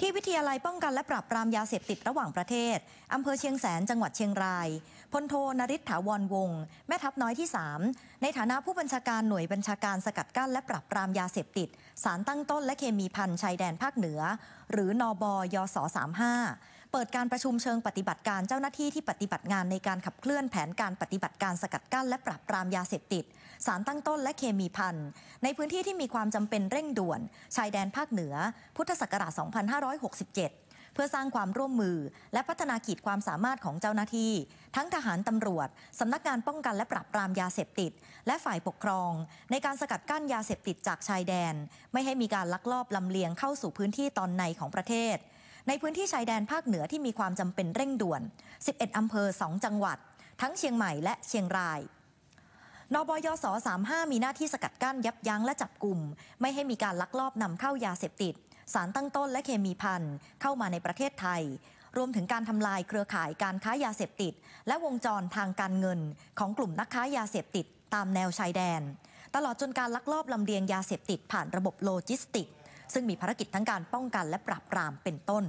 ที่วิทยาลัยป้องกันและปราบปรามยาเสพติดระหว่างประเทศ อำเภอเชียงแสน จังหวัดเชียงราย พลโทนริศถาวรวงศ์ แม่ทัพน้อยที่ 3 ในฐานะผู้บัญชาการหน่วยบัญชาการสกัดกั้นและปราบปรามยาเสพติดสารตั้งต้นและเคมีพันชายแดนภาคเหนือ หรือนอบอยศ35เปิดการประชุมเชิงปฏิบัติการเจ้าหน้าที่ที่ปฏิบัติงานในการขับเคลื่อนแผนการปฏิบัติการสกัดกั้นและปราบปรามยาเสพติด สารตั้งต้นและเคมีพันในพื้นที่ที่มีความจำเป็นเร่งด่วน ชายแดนภาคเหนือ พุทธศักราช 2567 เพื่อสร้างความร่วมมือและพัฒนาขีดความสามารถของเจ้าหน้าที่ ทั้งทหารตำรวจสำนักงานป้องกันและปราบปรามยาเสพติด และฝ่ายปกครอง ในการสกัดกั้นยาเสพติดจากชายแดน ไม่ให้มีการลักลอบลำเลียงเข้าสู่พื้นที่ตอนในของประเทศในพื้นที่ชายแดนภาคเหนือที่มีความจำเป็นเร่งด่วน 11อำเภอ 2 จังหวัด ทั้งเชียงใหม่และเชียงราย นบยศ35 มีหน้าที่สกัดกั้นยับยั้งและจับกลุ่ม ไม่ให้มีการลักลอบนำเข้ายาเสพติด สารตั้งต้นและเคมีพันเข้ามาในประเทศไทย รวมถึงการทำลายเครือข่ายการค้ายาเสพติด และวงจรทางการเงิน ของกลุ่มนักค้ายาเสพติด ตามแนวชายแดน ตลอดจนการลักลอบลำเลียงยาเสพติดผ่านระบบโลจิสติกซึ่งมีภารกิจทั้งการป้องกันและปราบปรามเป็นต้น